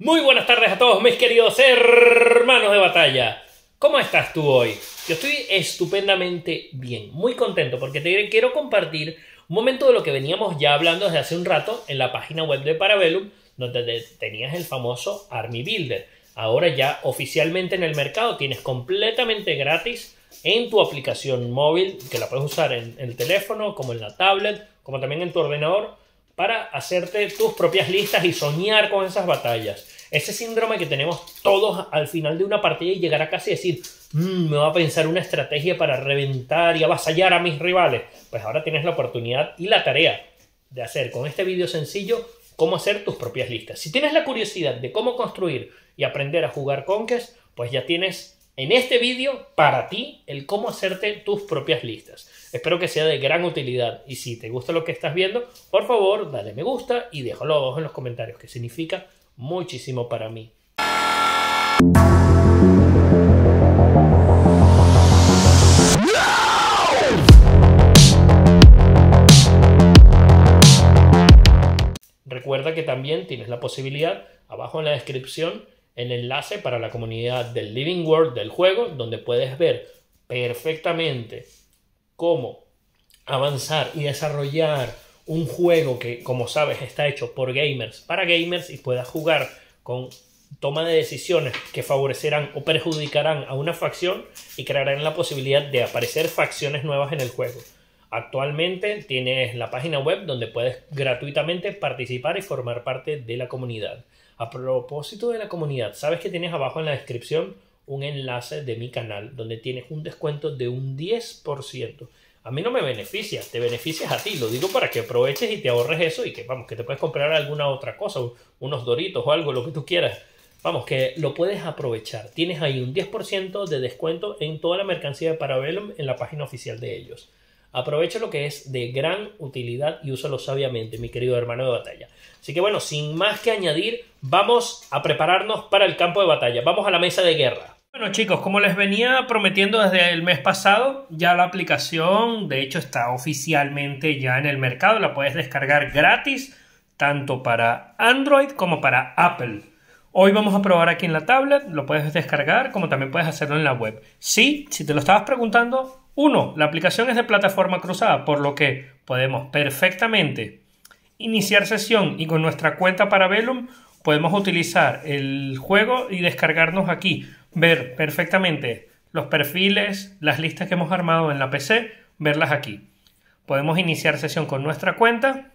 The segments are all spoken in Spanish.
Muy buenas tardes a todos mis queridos hermanos de batalla. ¿Cómo estás tú hoy? Yo estoy estupendamente bien, muy contento porque te quiero compartir un momento de lo que veníamos ya hablando desde hace un rato en la página web de Parabellum, donde tenías el famoso Army Builder. Ahora ya oficialmente en el mercado tienes completamente gratis en tu aplicación móvil, que la puedes usar en el teléfono, como en la tablet, como también en tu ordenador para hacerte tus propias listas y soñar con esas batallas. Ese síndrome que tenemos todos al final de una partida y llegar a casi decir, mm, me va a pensar una estrategia para reventar y avasallar a mis rivales. Pues ahora tienes la oportunidad y la tarea de hacer con este vídeo sencillo cómo hacer tus propias listas. Si tienes la curiosidad de cómo construir y aprender a jugar Conquest, pues ya tienes en este vídeo para ti el cómo hacerte tus propias listas. Espero que sea de gran utilidad y si te gusta lo que estás viendo, por favor dale me gusta y déjalo en los comentarios que significa muchísimo para mí. Recuerda que también tienes la posibilidad, abajo en la descripción, el enlace para la comunidad del Living World del juego, donde puedes ver perfectamente cómo avanzar y desarrollar un juego que, como sabes, está hecho por gamers para gamers y puedas jugar con toma de decisiones que favorecerán o perjudicarán a una facción y crearán la posibilidad de aparecer facciones nuevas en el juego. Actualmente tienes la página web donde puedes gratuitamente participar y formar parte de la comunidad. A propósito de la comunidad, sabes que tienes abajo en la descripción un enlace de mi canal donde tienes un descuento de un 10%. A mí no me beneficia, te beneficias a ti. Lo digo para que aproveches y te ahorres eso y que vamos, que te puedes comprar alguna otra cosa, unos doritos o algo, lo que tú quieras. Vamos, que lo puedes aprovechar. Tienes ahí un 10% de descuento en toda la mercancía de Parabellum en la página oficial de ellos. Aprovecha lo que es de gran utilidad y úsalo sabiamente, mi querido hermano de batalla. Así que bueno, sin más que añadir, vamos a prepararnos para el campo de batalla. Vamos a la mesa de guerra. Bueno chicos, como les venía prometiendo desde el mes pasado, ya la aplicación de hecho está oficialmente ya en el mercado, la puedes descargar gratis tanto para Android como para Apple. Hoy vamos a probar aquí en la tablet, lo puedes descargar como también puedes hacerlo en la web. Sí, si te lo estabas preguntando, uno, la aplicación es de plataforma cruzada, por lo que podemos perfectamente iniciar sesión y con nuestra cuenta para Velum podemos utilizar el juego y descargarnos aquí, ver perfectamente los perfiles, las listas que hemos armado en la PC, verlas aquí. Podemos iniciar sesión con nuestra cuenta,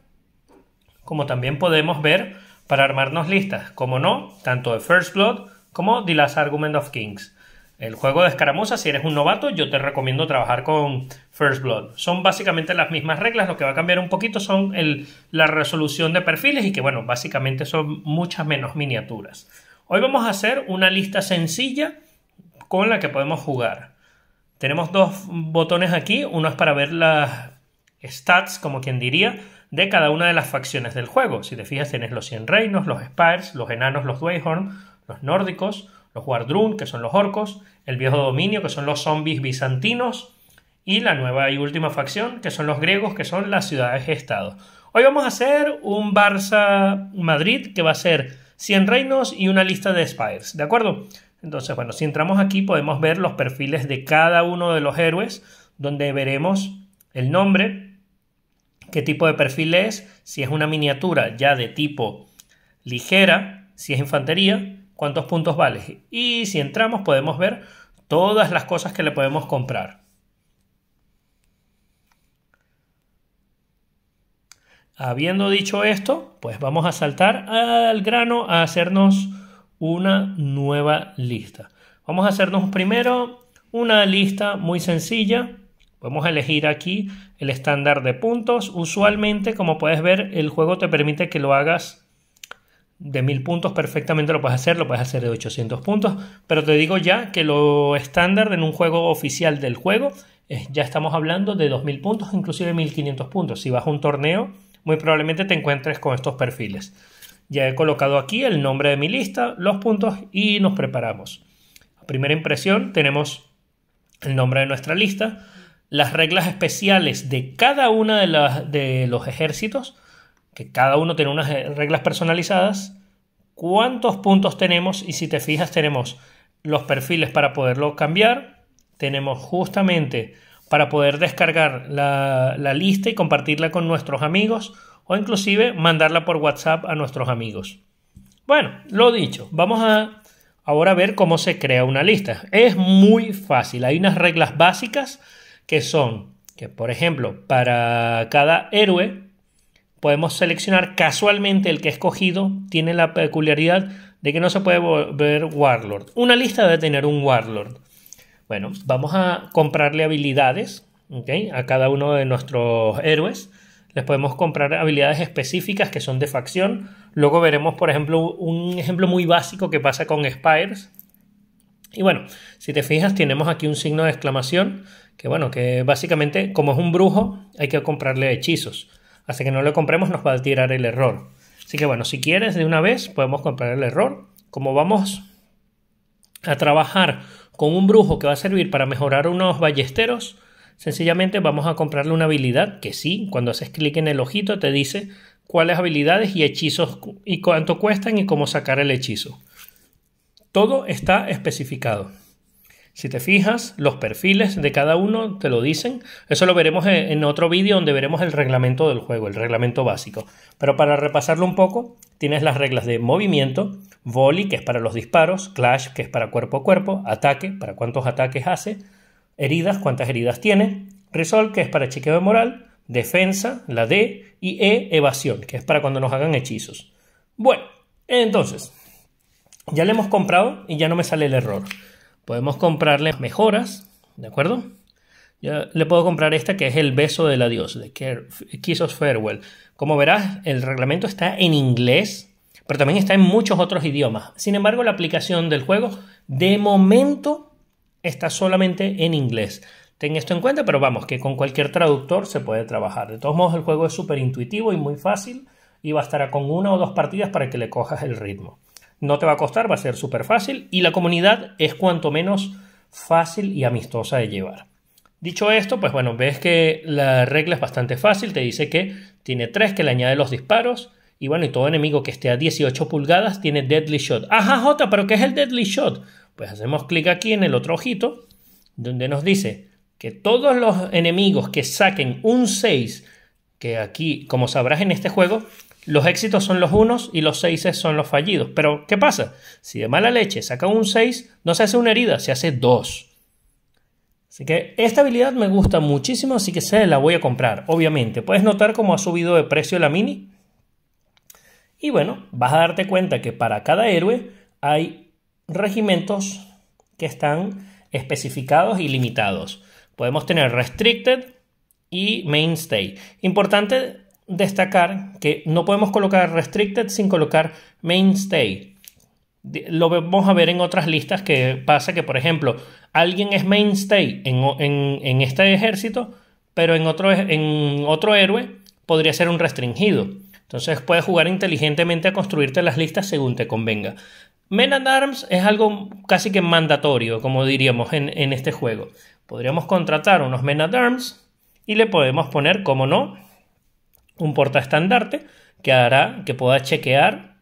como también podemos ver para armarnos listas, como no, tanto de First Blood como The Last Argument of Kings. El juego de escaramuza, si eres un novato, yo te recomiendo trabajar con First Blood. Son básicamente las mismas reglas, lo que va a cambiar un poquito son la resolución de perfiles y que, bueno, básicamente son muchas menos miniaturas. Hoy vamos a hacer una lista sencilla con la que podemos jugar. Tenemos dos botones aquí, uno es para ver las stats, como quien diría, de cada una de las facciones del juego. Si te fijas, tienes los 100 reinos, los spires, los enanos, los Dwayhorn, los nórdicos, los Wardrun, que son los orcos, el viejo dominio, que son los zombies bizantinos, y la nueva y última facción, que son los griegos, que son las ciudades-estado. Hoy vamos a hacer un Barça-Madrid, que va a ser 100 reinos y una lista de spires, ¿de acuerdo? Entonces, bueno, si entramos aquí podemos ver los perfiles de cada uno de los héroes, donde veremos el nombre, qué tipo de perfil es, si es una miniatura ya de tipo ligera, si es infantería, cuántos puntos vale? Y si entramos podemos ver todas las cosas que le podemos comprar. Habiendo dicho esto, pues vamos a saltar al grano a hacernos una nueva lista. Vamos a hacernos primero una lista muy sencilla. Podemos elegir aquí el estándar de puntos. Usualmente, como puedes ver, el juego te permite que lo hagas de 1000 puntos perfectamente lo puedes hacer, lo puedes hacer de 800 puntos, pero te digo ya que lo estándar en un juego oficial del juego ya estamos hablando de 2000 puntos, inclusive 1500 puntos. Si vas a un torneo, muy probablemente te encuentres con estos perfiles. Ya he colocado aquí el nombre de mi lista, los puntos y nos preparamos. A primera impresión tenemos el nombre de nuestra lista, las reglas especiales de cada una de, las, de los ejércitos, que cada uno tiene unas eh, reglas personalizadas, cuántos puntos tenemos y si te fijas tenemos los perfiles para poderlo cambiar, tenemos justamente para poder descargar la, lista y compartirla con nuestros amigos o inclusive mandarla por WhatsApp a nuestros amigos. Bueno, lo dicho, vamos a ahora ver cómo se crea una lista. Es muy fácil, hay unas reglas básicas que son que por ejemplo para cada héroe podemos seleccionar casualmente el que escogido, tiene la peculiaridad de que no se puede volver Warlord. Una lista de tener un Warlord. Bueno, vamos a comprarle habilidades a cada uno de nuestros héroes. Les podemos comprar habilidades específicas que son de facción. Luego veremos, por ejemplo, un ejemplo muy básico que pasa con Spires. Y bueno, si te fijas, tenemos aquí un signo de exclamación, que bueno, que básicamente como es un brujo, hay que comprarle hechizos. Así que no lo compremos nos va a tirar el error. Así que bueno, si quieres de una vez podemos comprar el error. Como vamos a trabajar con un brujo que va a servir para mejorar unos ballesteros, sencillamente vamos a comprarle una habilidad que sí, cuando haces clic en el ojito te dice cuáles habilidades y hechizos y cuánto cuestan y cómo sacar el hechizo. Todo está especificado. Si te fijas, los perfiles de cada uno te lo dicen. Eso lo veremos en otro vídeo donde veremos el reglamento del juego, el reglamento básico. Pero para repasarlo un poco, tienes las reglas de movimiento, volley, que es para los disparos, clash, que es para cuerpo a cuerpo, ataque, para cuántos ataques hace, heridas, cuántas heridas tiene, resolve, que es para chequeo de moral, defensa, la D, y E, evasión, que es para cuando nos hagan hechizos. Bueno, entonces, ya le hemos comprado y ya no me sale el error. Podemos comprarle mejoras, ¿de acuerdo? Yo le puedo comprar esta que es el beso del adiós, de Kiss of Farewell. Como verás, el reglamento está en inglés, pero también está en muchos otros idiomas. Sin embargo, la aplicación del juego de momento está solamente en inglés. Ten esto en cuenta, pero vamos, que con cualquier traductor se puede trabajar. De todos modos, el juego es súper intuitivo y muy fácil y bastará con una o dos partidas para que le cojas el ritmo. No te va a costar, va a ser súper fácil y la comunidad es cuanto menos fácil y amistosa de llevar. Dicho esto, pues bueno, ves que la regla es bastante fácil, te dice que tiene 3 que le añade los disparos y bueno, y todo enemigo que esté a 18 pulgadas tiene Deadly Shot. Ajá, Jota, pero ¿qué es el Deadly Shot? Pues hacemos clic aquí en el otro ojito donde nos dice que todos los enemigos que saquen un 6, que aquí, como sabrás en este juego, los éxitos son los unos y los seises son los fallidos. Pero, ¿qué pasa? Si de mala leche saca un 6, no se hace una herida, se hace dos. Así que esta habilidad me gusta muchísimo, así que se la voy a comprar, obviamente. Puedes notar cómo ha subido de precio la mini. Y bueno, vas a darte cuenta que para cada héroe hay regimientos que están especificados y limitados. Podemos tener Restricted y Mainstay. Importante destacar que no podemos colocar restricted sin colocar mainstay. Lo vamos a ver en otras listas que pasa que, por ejemplo, alguien es mainstay en, este ejército, pero en otro, en otro héroe podría ser un restringido. Entonces puedes jugar inteligentemente a construirte las listas según te convenga. Men and Arms es algo casi que mandatorio, como diríamos en, este juego. Podríamos contratar unos Men y le podemos poner, como no, un portaestandarte que hará que pueda chequear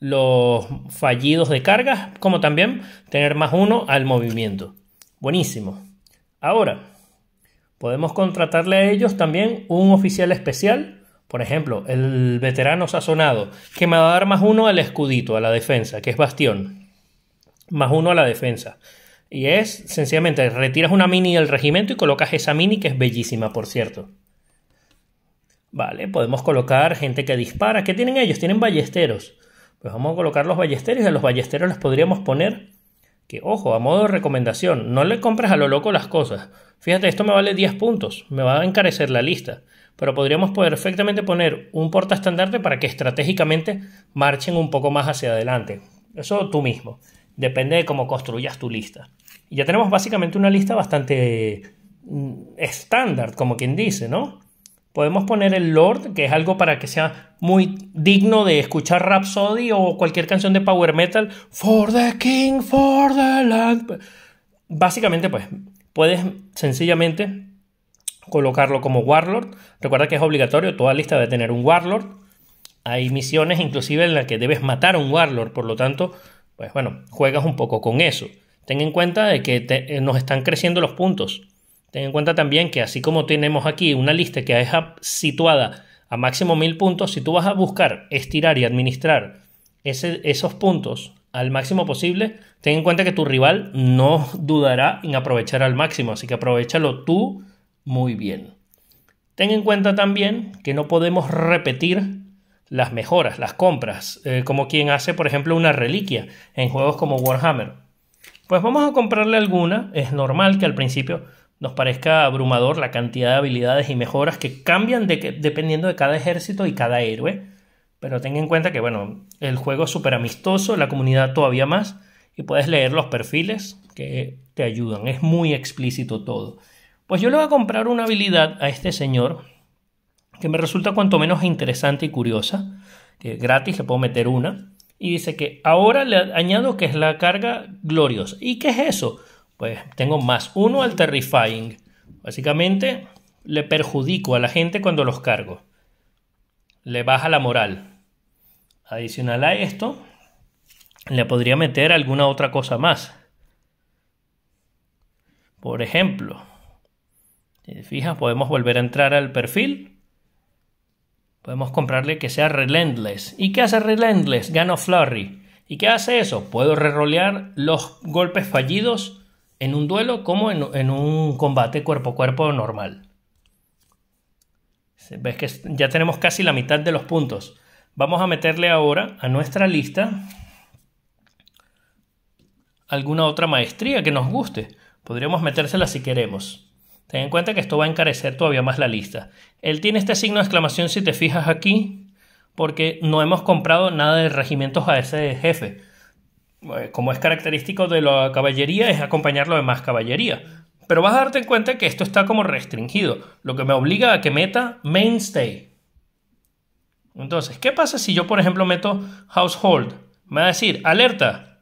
los fallidos de cargas, como también tener más uno al movimiento. Buenísimo. Ahora, podemos contratarle a ellos también un oficial especial, por ejemplo, el veterano sazonado, que me va a dar más uno al escudito, a la defensa, que es bastión. Más uno a la defensa. Y es sencillamente, retiras una mini del regimiento y colocas esa mini que es bellísima, por cierto. Vale, podemos colocar gente que dispara. ¿Qué tienen ellos? Tienen ballesteros. Pues vamos a colocar los ballesteros y a los ballesteros les podríamos poner que, ojo, a modo de recomendación, no le compres a lo loco las cosas. Fíjate, esto me vale 10 puntos, me va a encarecer la lista. Pero podríamos perfectamente poner un porta estandarte para que estratégicamente marchen un poco más hacia adelante. Eso tú mismo. Depende de cómo construyas tu lista. Y ya tenemos básicamente una lista bastante mm, estándar, como quien dice, ¿no? Podemos poner el Lord, que es algo para que sea muy digno de escuchar Rhapsody o cualquier canción de power metal. For the King, for the land. Básicamente, pues, puedes sencillamente colocarlo como Warlord. Recuerda que es obligatorio, toda lista debe tener un Warlord. Hay misiones inclusive en las que debes matar a un Warlord, por lo tanto, pues bueno, juegas un poco con eso. Ten en cuenta de que eh, nos están creciendo los puntos. Ten en cuenta también que así como tenemos aquí una lista que deja situada a máximo 1000 puntos, si tú vas a buscar estirar y administrar esos puntos al máximo posible, ten en cuenta que tu rival no dudará en aprovechar al máximo, así que aprovechalo tú muy bien. Ten en cuenta también que no podemos repetir las mejoras, las compras, eh, como quien hace, por ejemplo, una reliquia en juegos como Warhammer. Pues vamos a comprarle alguna, es normal que al principio nos parezca abrumador la cantidad de habilidades y mejoras que cambian dependiendo de cada ejército y cada héroe. Pero ten en cuenta que, bueno, el juego es súper amistoso, la comunidad todavía más, y puedes leer los perfiles que te ayudan. Es muy explícito todo. Pues yo le voy a comprar una habilidad a este señor que me resulta cuanto menos interesante y curiosa. Que gratis le puedo meter una. Y dice que ahora le añado que es la carga gloriosa. ¿Y qué es eso? pues tengo más uno al terrifying. Básicamente le perjudico a la gente cuando los cargo. Le baja la moral. Adicional a esto, le podría meter alguna otra cosa más. Por ejemplo, si fijas, podemos volver a entrar al perfil. Podemos comprarle que sea Relentless. ¿Y qué hace Relentless? Gano Flurry. ¿Y qué hace eso? Puedo rerolear los golpes fallidos en un duelo como en, un combate cuerpo a cuerpo normal. Ves que ya tenemos casi la mitad de los puntos. Vamos a meterle ahora a nuestra lista alguna otra maestría que nos guste. Podríamos metérsela si queremos. Ten en cuenta que esto va a encarecer todavía más la lista. Él tiene este signo de exclamación si te fijas aquí, porque no hemos comprado nada de regimientos a ese jefe. Eh, como es característico de la caballería, es acompañarlo de más caballería. Pero vas a darte cuenta que esto está como restringido, lo que me obliga a que meta mainstay. Entonces, ¿qué pasa si yo, por ejemplo, meto household? Me va a decir, alerta,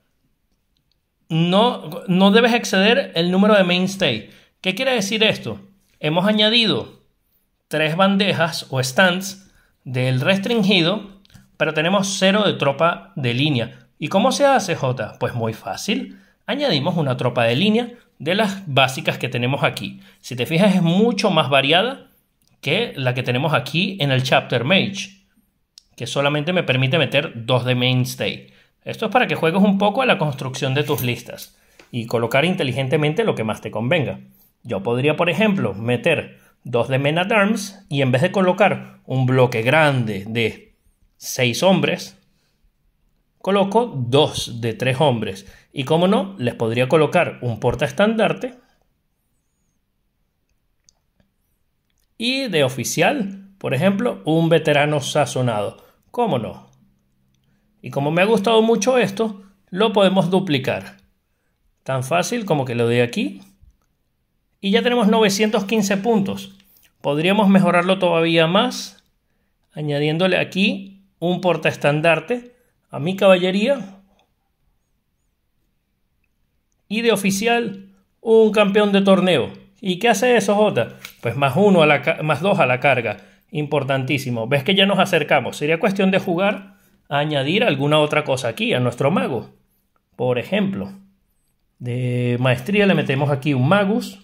no, no debes exceder el número de mainstay. ¿Qué quiere decir esto? Hemos añadido tres bandejas o stands del restringido, pero tenemos cero de tropa de línea. ¿Y cómo se hace J? Pues muy fácil. Añadimos una tropa de línea de las básicas que tenemos aquí. Si te fijas es mucho más variada que la que tenemos aquí en el Chapter Mage, que solamente me permite meter dos de Mainstay. Esto es para que juegues un poco a la construcción de tus listas y colocar inteligentemente lo que más te convenga. Yo podría, por ejemplo, meter dos de Men at Arms y en vez de colocar un bloque grande de seis hombres, coloco dos de tres hombres. Y como no, les podría colocar un portaestandarte y de oficial, por ejemplo, un veterano sazonado. ¿Cómo no? Y como me ha gustado mucho esto, lo podemos duplicar. Tan fácil como que lo de aquí. Y ya tenemos 915 puntos. Podríamos mejorarlo todavía más, añadiéndole aquí un portaestandarte a mi caballería. Y de oficial, un campeón de torneo. ¿Y qué hace eso, Jota? Pues más uno a la más dos a la carga. Importantísimo. ¿Ves que ya nos acercamos? Sería cuestión de jugar a añadir alguna otra cosa aquí a nuestro mago. Por ejemplo, de maestría le metemos aquí un magus.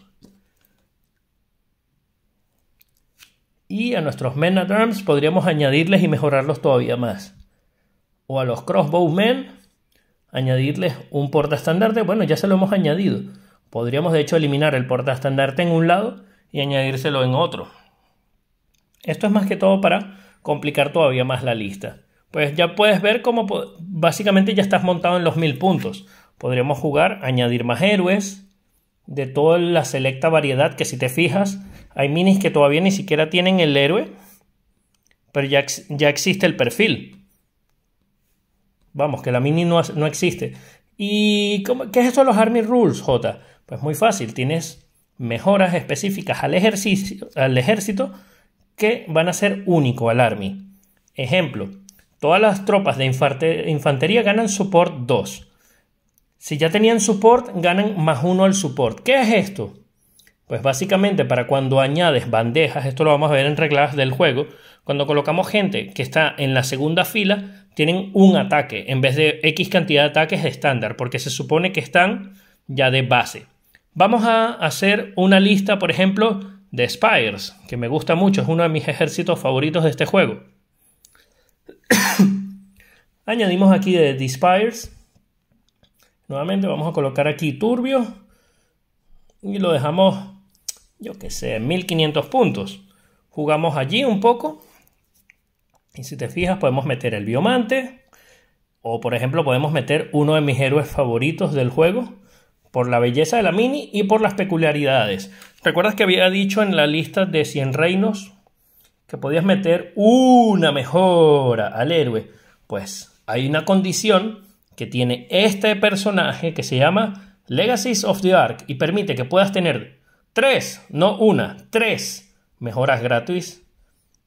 Y a nuestros men at podríamos añadirles y mejorarlos todavía más o a los crossbowmen, añadirles un porta estandarte Bueno, ya se lo hemos añadido. Podríamos de hecho eliminar el porta estandarte en un lado y añadírselo en otro. Esto es más que todo para complicar todavía más la lista. Pues ya puedes ver cómo básicamente ya estás montado en los mil puntos. Podríamos jugar, añadir más héroes, de toda la selecta variedad que si te fijas, hay minis que todavía ni siquiera tienen el héroe, pero ya, ya existe el perfil. Vamos, que la mini no, existe. ¿Y qué es esto de los Army Rules, J? Pues muy fácil, tienes mejoras específicas al, ejercicio, al ejército que van a ser único al Army. Ejemplo, todas las tropas de infantería ganan support 2. Si ya tenían support, ganan más 1 al support. ¿Qué es esto? Pues básicamente para cuando añades bandejas, esto lo vamos a ver en reglas del juego, cuando colocamos gente que está en la segunda fila, tienen un ataque en vez de X cantidad de ataques estándar, porque se supone que están ya de base. Vamos a hacer una lista, por ejemplo, de Spires, que me gusta mucho, es uno de mis ejércitos favoritos de este juego. Añadimos aquí de Spires. Nuevamente vamos a colocar aquí turbio y lo dejamos, yo que sé, 1500 puntos. Jugamos allí un poco y si te fijas, podemos meter el biomante. O por ejemplo, podemos meter uno de mis héroes favoritos del juego. Por la belleza de la mini y por las peculiaridades. ¿Recuerdas que había dicho en la lista de 100 reinos que podías meter una mejora al héroe? Pues hay una condición que tiene este personaje que se llama Legacies of the Ark y permite que puedas tener tres, no una, tres mejoras gratis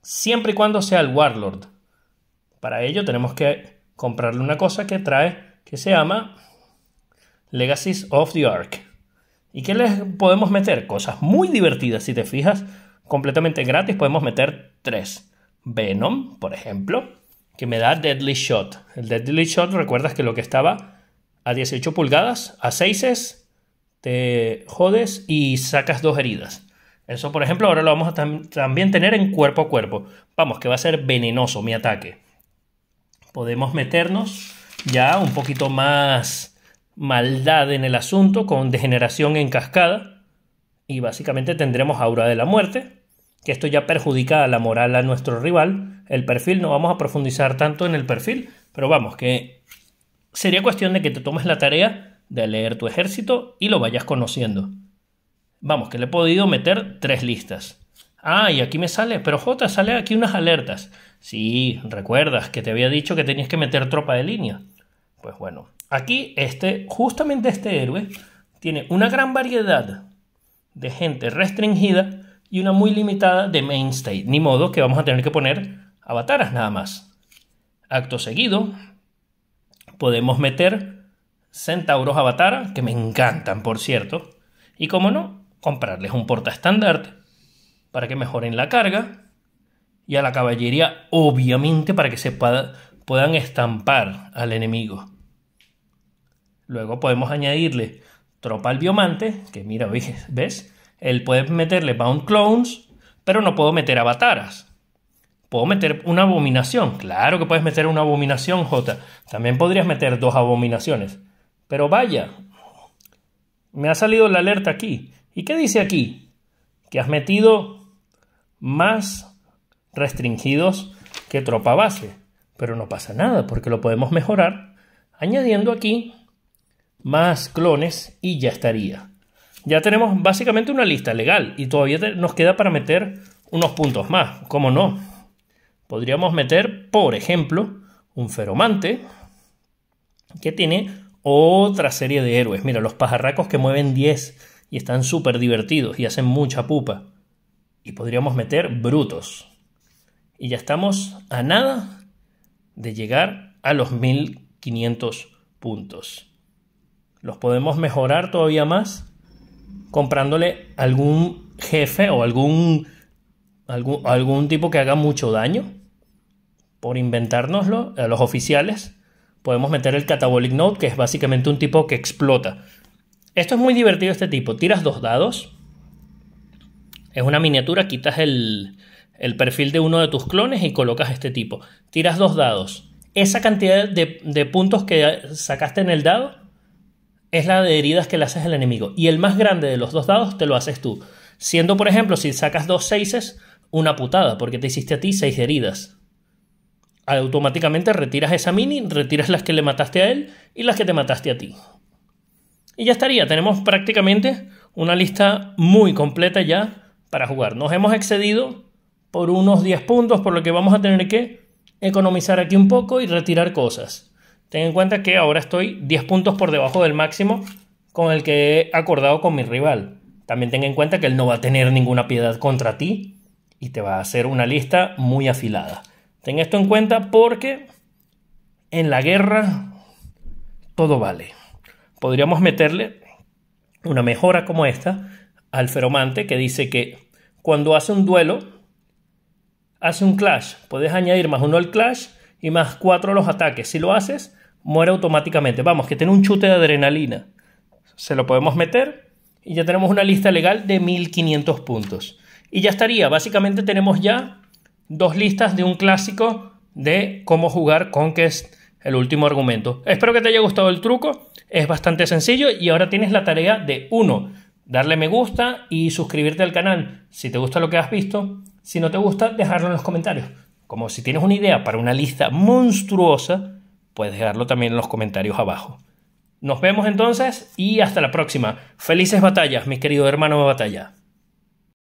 siempre y cuando sea el Warlord. Para ello tenemos que comprarle una cosa que trae que se llama Legacies of the Ark. ¿Y qué les podemos meter? Cosas muy divertidas, si te fijas, completamente gratis podemos meter tres. Venom, por ejemplo, que me da Deadly Shot. El Deadly Shot, recuerdas que lo que estaba a 18 pulgadas, a 6 es, te jodes y sacas dos heridas. Eso, por ejemplo, ahora lo vamos a también tener en cuerpo a cuerpo. Vamos, que va a ser venenoso mi ataque. Podemos meternos ya un poquito más maldad en el asunto con degeneración en cascada. Y básicamente tendremos aura de la muerte, que esto ya perjudica la moral a nuestro rival. El perfil, no vamos a profundizar tanto en el perfil, pero vamos, que sería cuestión de que te tomes la tarea de leer tu ejército y lo vayas conociendo. Vamos, que le he podido meter tres listas. Ah, y aquí me sale, pero J, sale aquí unas alertas. Sí, recuerdas que te había dicho que tenías que meter tropa de línea. Pues bueno, aquí este, justamente este héroe tiene una gran variedad de gente restringida y una muy limitada de mainstay Ni modo que vamos a tener que poner avataras nada más. Acto seguido, podemos meter centauros avatar, que me encantan, por cierto. Y como no, comprarles un porta estándar para que mejoren la carga y a la caballería obviamente para que se puedan estampar al enemigo. Luego podemos añadirle tropa al biomante, que mira, ¿ves? Él puede meterle bound clones, pero no puedo meter avataras. Puedo meter una abominación. Claro que puedes meter una abominación, J. También podrías meter dos abominaciones. Pero vaya, me ha salido la alerta aquí. ¿Y qué dice aquí? Que has metido más restringidos que tropa base. Pero no pasa nada porque lo podemos mejorar añadiendo aquí más clones y ya estaría. Ya tenemos básicamente una lista legal y todavía nos queda para meter unos puntos más. ¿Cómo no? Podríamos meter, por ejemplo, un feromante que tiene otra serie de héroes. Mira, los pajarracos que mueven 10 y están súper divertidos y hacen mucha pupa. Y podríamos meter brutos. Y ya estamos a nada de llegar a los 1500 puntos. Los podemos mejorar todavía más comprándole algún jefe o algún, algún, tipo que haga mucho daño. Por inventárnoslo a los oficiales, podemos meter el Catabolic Note, que es básicamente un tipo que explota. Esto es muy divertido este tipo. Tiras dos dados. Es una miniatura, quitas el, el perfil de uno de tus clones y colocas este tipo. Tiras dos dados. Esa cantidad de, de puntos que sacaste en el dado es la de heridas que le haces al enemigo. Y el más grande de los dos dados te lo haces tú. Siendo, por ejemplo, si sacas dos seises, una putada, porque te hiciste a ti seis heridas. Automáticamente retiras esa mini, retiras las que le mataste a él y las que te mataste a ti. Y ya estaría, tenemos prácticamente una lista muy completa ya para jugar. Nos hemos excedido por unos 10 puntos, por lo que vamos a tener que economizar aquí un poco y retirar cosas. Ten en cuenta que ahora estoy 10 puntos por debajo del máximo con el que he acordado con mi rival. También ten en cuenta que él no va a tener ninguna piedad contra ti y te va a hacer una lista muy afilada. Ten esto en cuenta porque en la guerra todo vale podríamos meterle una mejora como esta al feromante que dice que cuando hace un duelo, hace un clash. Puedes añadir más uno al clash y más cuatro a los ataques. Si lo haces, muere automáticamente. Vamos, que tiene un chute de adrenalina. Se lo podemos meter y ya tenemos una lista legal de 1500 puntos. Y ya estaría. Básicamente tenemos ya dos listas de un clásico de cómo jugar con que es el último argumento. Espero que te haya gustado el truco. Es bastante sencillo y ahora tienes la tarea de uno, darle me gusta y suscribirte al canal si te gusta lo que has visto. Si no te gusta, dejarlo en los comentarios. Como si tienes una idea para una lista monstruosa, puedes dejarlo también en los comentarios abajo. Nos vemos entonces y hasta la próxima. Felices batallas, mi querido hermano de batalla.